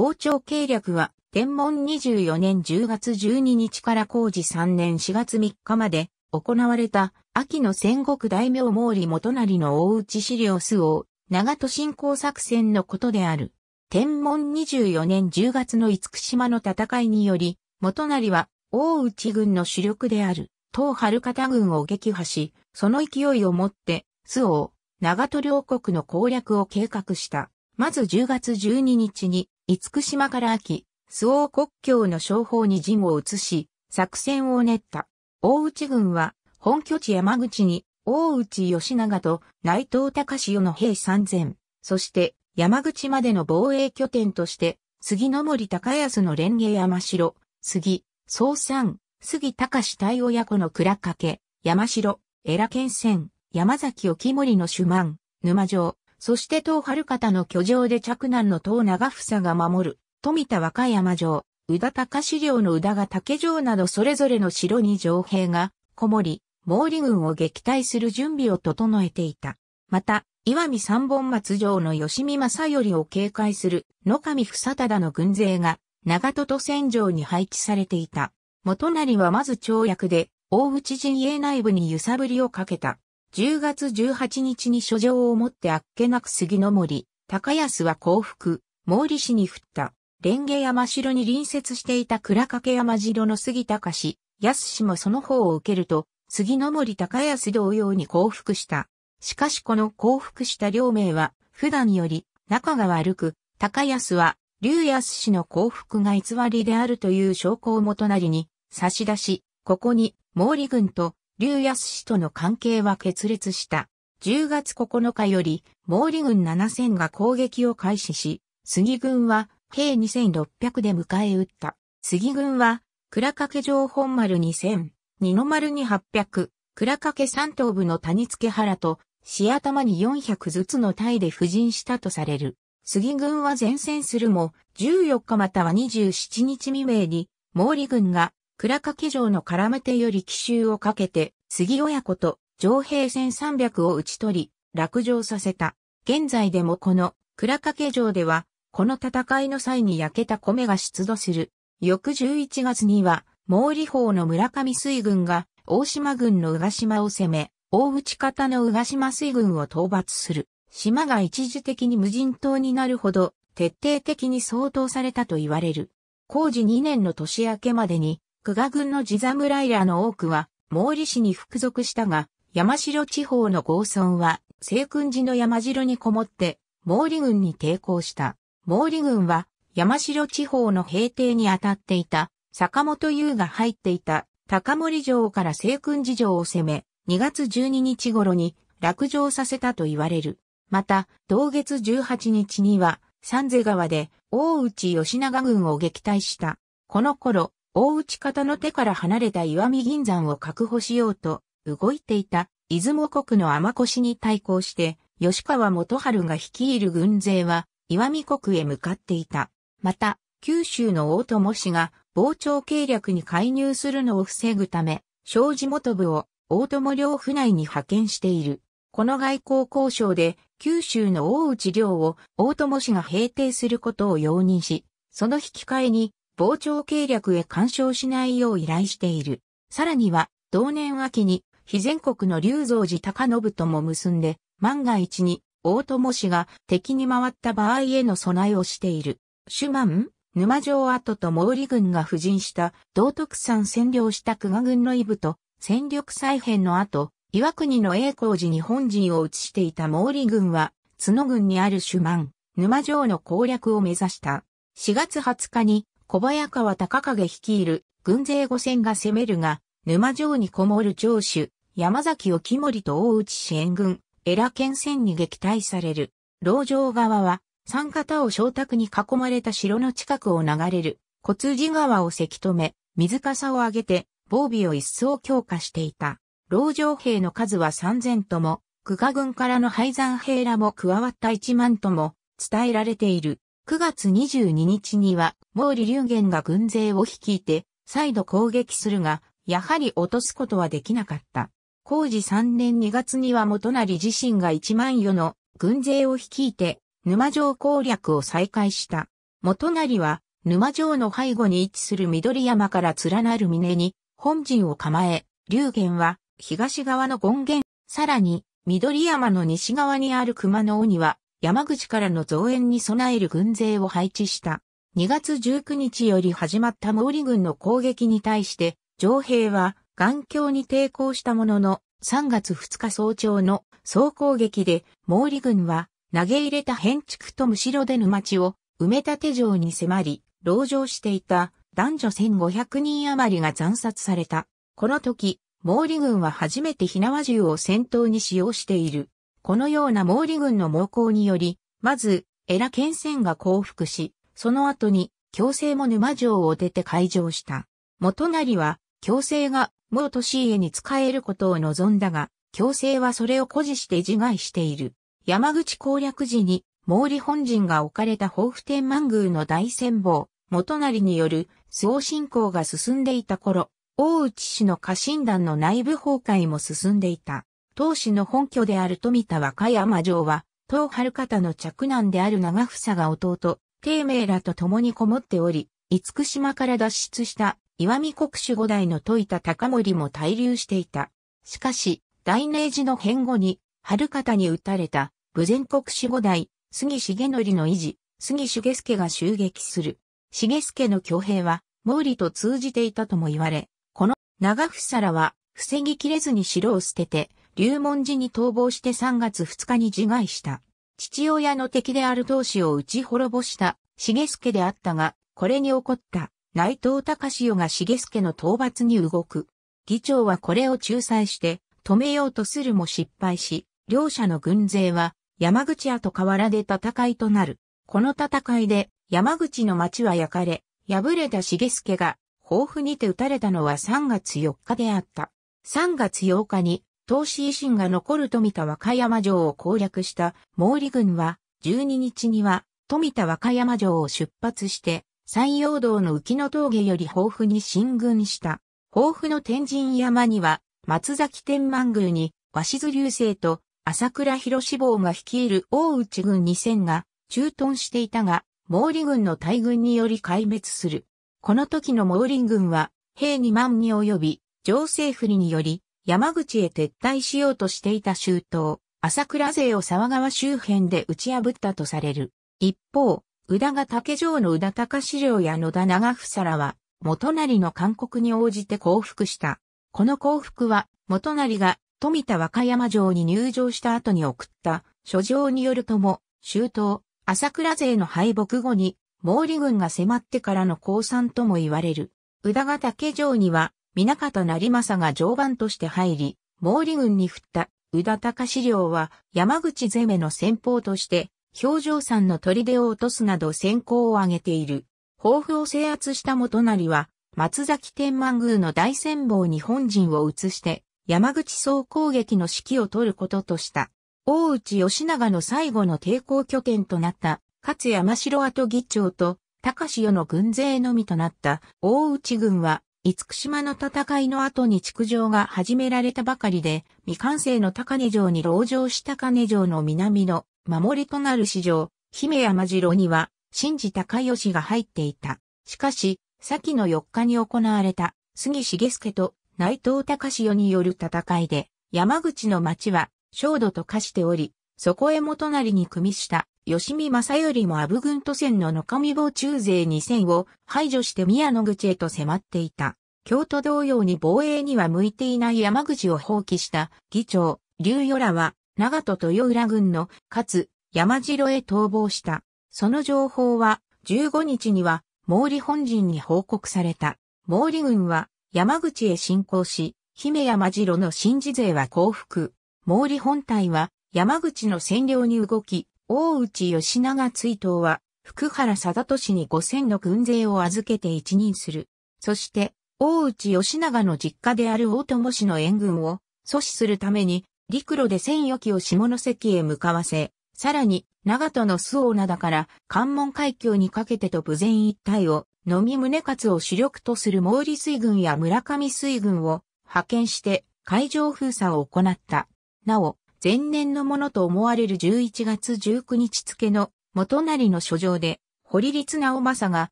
傍聴計略は、天文24年10月12日から工事3年4月3日まで行われた、秋の戦国大名毛利元就の大内資料数を、長戸進行作戦のことである。天文24年10月の五島の戦いにより、元就は大内軍の主力である東春方軍を撃破し、その勢いをもって、周王、長戸両国の攻略を計画した。まず10月12日に五福島から秋、周防国境の商法に陣を移し、作戦を練った。大内軍は、本拠地山口に、大内義長と内藤隆代の兵三千、そして山口までの防衛拠点として、杉の森高安の連芸山城、杉、総山、杉隆大親子の倉掛、山城、エラ県線、山崎沖森の主満、沼城、そして東春方の居城で着難の東長房が守る、富田和歌山城、宇田高資領の宇田が竹城などそれぞれの城に城兵が、こもり、毛利軍を撃退する準備を整えていた。また、岩見三本松城の吉見正頼を警戒する野上房忠の軍勢が長戸と戦場に配置されていた。元成はまず長役で、大内陣営内部に揺さぶりをかけた。10月18日に書状を持ってあっけなく杉の森、高安は幸福、毛利氏に振った。蓮華山城に隣接していた倉掛山城の杉高氏、安氏もその方を受けると、杉の森高安同様に降伏した。しかしこの降伏した両名は、普段より仲が悪く、高安は、竜安氏の降伏が偽りであるという証拠をもとなりに、差し出し、ここに、毛利軍と劉康氏との関係は決裂した。10月9日より、毛利軍7000が攻撃を開始し、杉軍は、兵2600で迎え撃った。杉軍は、倉掛城本丸2000、二の丸に800、倉掛三頭部の谷付原と、死頭に400ずつの隊で布陣したとされる。杉軍は前線するも、14日または27日未明に、毛利軍が倉掛城の絡め手より奇襲をかけて、杉親子と上平戦300を打ち取り、落城させた。現在でもこの倉掛城では、この戦いの際に焼けた米が出土する。翌11月には、毛利法の村上水軍が大島軍の宇賀島を攻め、大内方の宇賀島水軍を討伐する。島が一時的に無人島になるほど徹底的に掃討されたと言われる。工事2年の年明けまでに久我軍の地侍らの多くは、毛利氏に服属したが、山城地方の豪村は、西軍寺の山城にこもって、毛利軍に抵抗した。毛利軍は、山城地方の平定に当たっていた、坂本優が入っていた、高森城から西軍寺城を攻め、2月12日頃に落城させたと言われる。また、同月18日には、三瀬川で大内吉長軍を撃退した。この頃、大内方の手から離れた岩見銀山を確保しようと、動いていた出雲国の天越に対抗して、吉川元春が率いる軍勢は、岩見国へ向かっていた。また、九州の大友氏が傍聴計略に介入するのを防ぐため、庄司元部を大友領府内に派遣している。この外交交渉で、九州の大内領を大友氏が平定することを容認し、その引き換えに傍聴計略へ干渉しないよう依頼している。さらには、同年秋に、非全国の龍造寺高信とも結んで、万が一に、大友氏が敵に回った場合への備えをしている。主満、沼城跡と毛利軍が布陣した道徳山占領した久我軍のイブと戦力再編の後、岩国の栄光寺に本陣を移していた毛利軍は、角軍にある主満、沼城の攻略を目指した。4月20日に小早川高影率いる軍勢五千が攻めるが、沼城にこもる城主、山崎を木森と大内支援軍、エラ県戦に撃退される。老城側は、三方を小宅に囲まれた城の近くを流れる、小辻川をせき止め、水かさを上げて、防備を一層強化していた。老城兵の数は三千とも、久我軍からの廃山兵らも加わった一万とも伝えられている。9月22日には、毛利龍玄が軍勢を率いて、再度攻撃するが、やはり落とすことはできなかった。工事3年2月には元成自身が1万余の軍勢を率いて、沼城攻略を再開した。元成は、沼城の背後に位置する緑山から連なる峰に、本陣を構え、龍玄は、東側の権現、さらに、緑山の西側にある熊野尾には、山口からの増援に備える軍勢を配置した。2月19日より始まった毛利軍の攻撃に対して、上兵は眼鏡に抵抗したものの、3月2日早朝の総攻撃で、毛利軍は投げ入れた変築とむしろ出ぬ町を埋め立て城に迫り、籠城していた男女1500人余りが惨殺された。この時、毛利軍は初めて火縄銃を戦闘に使用している。このような毛利軍の猛攻により、まず、エラ県戦が降伏し、その後に、強制も沼城を出て開城した。元成は、強制が、元う年家に仕えることを望んだが、強制はそれを誇示して自害している。山口攻略時に、毛利本陣が置かれた豊富天満宮の大戦望、元成による、総進行が進んでいた頃、大内氏の家臣団の内部崩壊も進んでいた。当氏の本拠である富田和歌山城は、東春方の嫡男である長房が弟、帝明らと共にこもっており、五福島から脱出した岩見国主五代の富田高森も滞留していた。しかし、大明寺の変後に、春方に撃たれた、武前国主五代、杉重則の維持、杉重助が襲撃する。重助の挙兵は、毛利と通じていたとも言われ、この長房らは、防ぎきれずに城を捨てて、流門寺に逃亡して3月2日に自害した。父親の敵である当氏を打ち滅ぼした重助であったが、これに起こった内藤隆雄が重助の討伐に動く。議長はこれを仲裁して止めようとするも失敗し、両者の軍勢は山口屋と河原で戦いとなる。この戦いで山口の町は焼かれ、敗れた重助が、豊富にて撃たれたのは3月4日であった。3月8日に東市維新が残る富田和歌山城を攻略した毛利軍は、12日には富田和歌山城を出発して、山陽道の浮野峠より豊富に進軍した。豊富の天神山には、松崎天満宮に、鷲津流星と朝倉広志望が率いる大内軍2000が駐屯していたが、毛利軍の大軍により壊滅する。この時の毛利軍は、兵2万に及び、上政府により、山口へ撤退しようとしていた周東、朝倉勢を沢川周辺で打ち破ったとされる。一方、宇田が竹城の宇田高資料や野田長房らは、元成の勧告に応じて降伏した。この降伏は、元成が富田和歌山城に入城した後に送った書状によるとも、周東、朝倉勢の敗北後に、毛利軍が迫ってからの降参とも言われる。宇田が竹城には、南方成政が常番として入り、毛利軍に振った宇田隆領は山口攻めの先方として、表情山の砦を落とすなど先行を挙げている。抱負を制圧した元成は、松崎天満宮の大戦望に本陣を移して、山口総攻撃の指揮を取ることとした。大内義長の最後の抵抗拠点となった、勝山城跡議長と、高潮の軍勢のみとなった大内軍は、福島の戦いの後に築城が始められたばかりで、未完成の高根城に籠城した高根城の南の守りとなる市場、姫山城には、新次高吉が入っていた。しかし、先の4日に行われた、杉重助と内藤隆代による戦いで、山口の町は、焦土と化しており、そこへ元隣に組みした吉見正よりも阿武軍都線の野上防中勢2戦を排除して宮野口へと迫っていた。京都同様に防衛には向いていない山口を放棄した議長、劉与らは、長と豊浦軍の、かつ、山城へ逃亡した。その情報は、15日には、毛利本陣に報告された。毛利軍は、山口へ侵攻し、姫山城の新事勢は降伏。毛利本体は、山口の占領に動き、大内義長追悼は、福原貞俊に五千の軍勢を預けて一任する。そして、大内義長の実家である大友氏の援軍を阻止するために、陸路で千余機を下関へ向かわせ、さらに、長門の周防灘から関門海峡にかけてと武前一帯を、飲み宗勝を主力とする毛利水軍や村上水軍を派遣して海上封鎖を行った。なお、前年のものと思われる11月19日付の元成の書状で、堀立直政が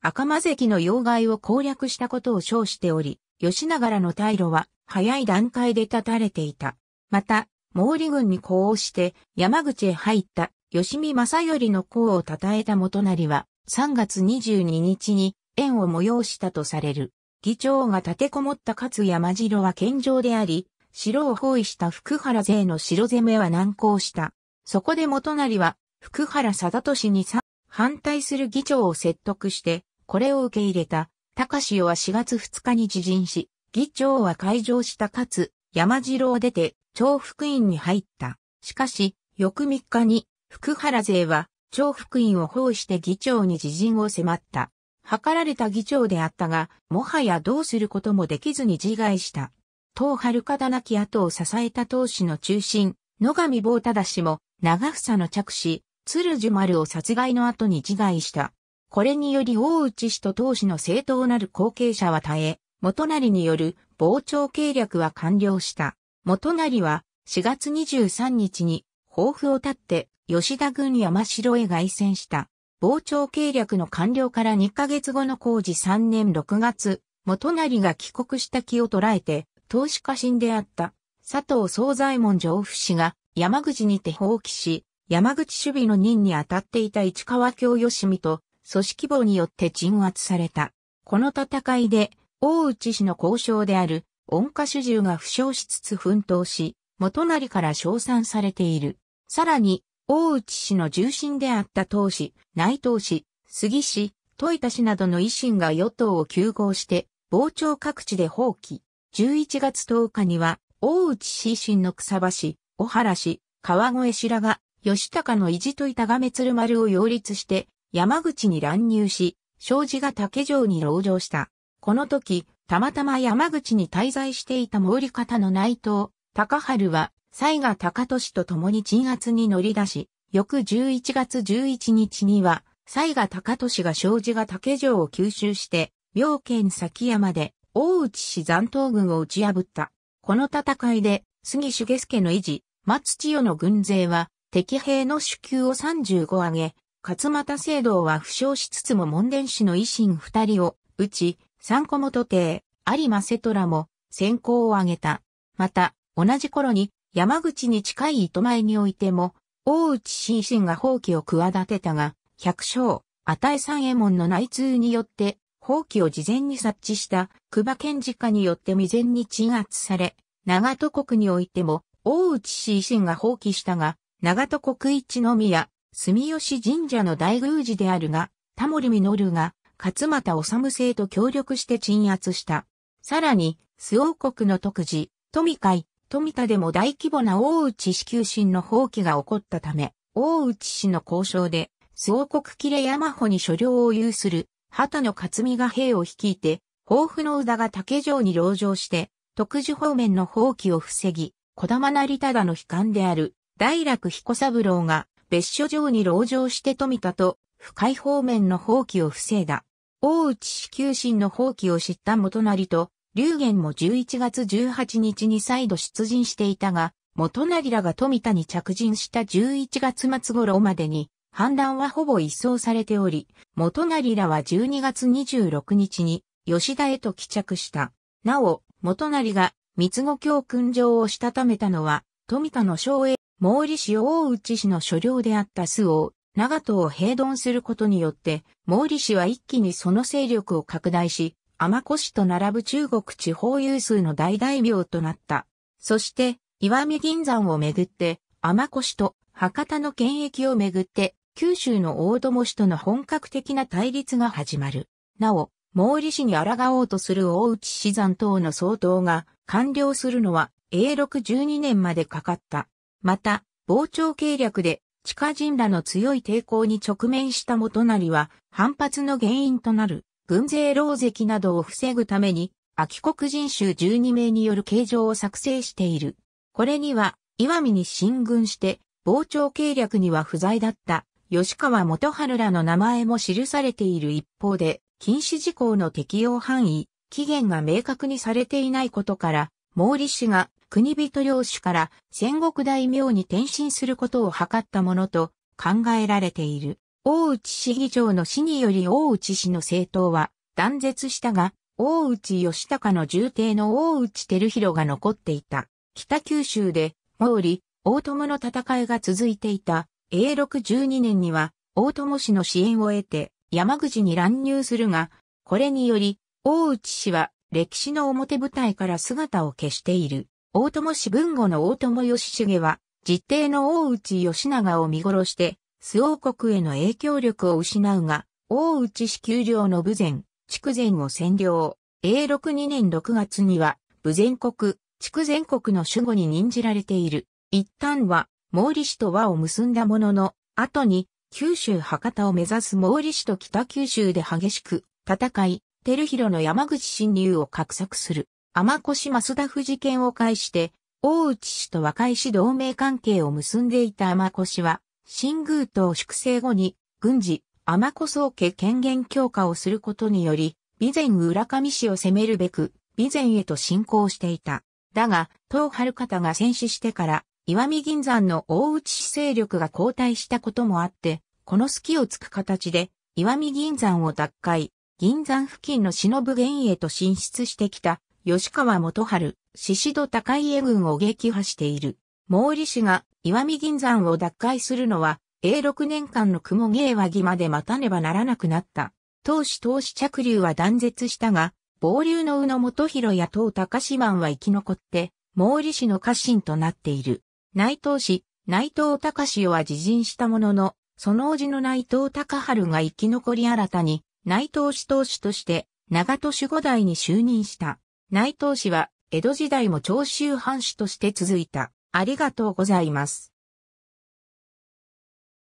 赤間関の要害を攻略したことを称しており、吉永らの退路は早い段階で立たれていた。また、毛利軍に呼応して山口へ入った吉見正頼の功を称えた元成は、3月22日に縁を催したとされる。議長が立てこもった勝山城は健常であり、城を包囲した福原勢の城攻めは難航した。そこで元就は、福原貞俊に反対する議長を説得して、これを受け入れた。高潮は4月2日に自陣し、議長は会場したかつ、山城を出て、長福院に入った。しかし、翌3日に、福原勢は、長福院を包囲して議長に自陣を迫った。図られた議長であったが、もはやどうすることもできずに自害した。東春かだなき後を支えた当主の中心、野上坊忠氏も、長房の着手、鶴樹丸を殺害の後に自害した。これにより大内氏と当主の正当なる後継者は絶え、元成による傍聴計略は完了した。元成は4月23日に抱負を立って吉田軍山城へ凱旋した。傍聴計略の完了から2ヶ月後の工事3年6月、元成が帰国した気を捉えて、投資家臣であった佐藤総左衛門上府氏が山口にて放棄し、山口守備の任に当たっていた市川京吉見と組織棒によって鎮圧された。この戦いで、大内氏の交渉である、恩家主従が負傷しつつ奮闘し、元成から称賛されている。さらに、大内氏の重臣であった当氏、内藤氏、杉氏、戸板氏などの維新が与党を休合して、傍聴各地で放棄。11月10日には、大内市新の草橋、小原市、川越白らが、吉高の意地と板亀鶴丸を擁立して、山口に乱入し、庄司が竹城に籠城した。この時、たまたま山口に滞在していた毛利方の内藤、高春は、西賀高俊と共に鎮圧に乗り出し、翌11月11日には、西賀高俊が庄司が竹城を吸収して、妙見崎山で大内氏残党軍を打ち破った。この戦いで、杉重助の維持、松千代の軍勢は、敵兵の主級を35上げ、勝又聖堂は負傷しつつも門伝氏の維新二人を、打ち、三個元帝、有馬瀬虎も、先行を挙げた。また、同じ頃に、山口に近い糸前においても、大内新が放棄を企てたが、百姓、与え三右衛門の内通によって、放棄を事前に察知した久場賢治家によって未然に鎮圧され、長戸国においても、大内氏維新が放棄したが、長戸国一宮、住吉神社の大宮寺であるが、タモリ実が、勝又治政と協力して鎮圧した。さらに、周王国の特寺、富海、富田でも大規模な大内支給心の放棄が起こったため、大内氏の交渉で、周王国切れ山穂に所領を有する畑野勝美が兵を率いて、豊富の宇田が竹城に籠城して、特殊方面の放棄を防ぎ、小玉成忠の悲観である、大楽彦三郎が別所城に籠城して富田と深い方面の放棄を防いだ。大内死球心の放棄を知った元成と、龍玄も11月18日に再度出陣していたが、元成らが富田に着陣した11月末頃までに、反乱はほぼ一掃されており、元成らは12月26日に吉田へと帰着した。なお、元成が三つ教訓状をしたためたのは、富田の省営、毛利氏大内氏の所領であった周王、長門を平丼することによって、毛利氏は一気にその勢力を拡大し、天子氏と並ぶ中国地方有数の大大名となった。そして、岩見銀山をめぐって、天子氏と博多の権益をめぐって九州の大友氏との本格的な対立が始まる。なお、毛利氏に抗おうとする大内志山等の総統が完了するのは永禄12年までかかった。また、傍聴計略で地下人らの強い抵抗に直面した元成は反発の原因となる軍勢牢石などを防ぐために秋国人衆12名による形状を作成している。これには、岩見に進軍して、傍聴計略には不在だった吉川元春らの名前も記されている一方で、禁止事項の適用範囲、期限が明確にされていないことから、毛利氏が国人領主から戦国大名に転身することを図ったものと考えられている。大内市議長の死により大内氏の政党は断絶したが、大内義高の重帝の大内照弘が残っていた。北九州で、毛利、大友の戦いが続いていた A612 年には大友氏の支援を得て山口に乱入するが、これにより大内氏は歴史の表舞台から姿を消している。大友氏文後の大友義重は、実弟の大内義長を見殺して、周王国への影響力を失うが、大内氏丘陵の武前、筑前を占領。A62 年6月には、武前国、筑前国の守護に任じられている。一旦は、毛利氏と和を結んだものの、後に九州博多を目指す毛利氏と北九州で激しく戦い、照広の山口侵入を画策する。天越増田不事件を介して、大内氏と和解氏同盟関係を結んでいた天越は、新宮島粛清後に、軍事、天越宗家権限強化をすることにより、備前浦上市を攻めるべく、備前へと進行していた。だが、東春方が戦死してから、岩見銀山の大内市勢力が後退したこともあって、この隙をつく形で、岩見銀山を奪回、銀山付近の忍源へと進出してきた、吉川元春、宍戸高家軍を撃破している。毛利氏が岩見銀山を奪回するのは、永六年間の雲芸和義まで待たねばならなくなった。当主当主着流は断絶したが、暴流の宇野元弘や東高島は生き残って、毛利氏の家臣となっている。内藤氏、内藤隆氏は自陣したものの、その叔父の内藤隆春が生き残り新たに、内藤氏当主として、長門守護代に就任した。内藤氏は、江戸時代も長州藩主として続いた。ありがとうございます。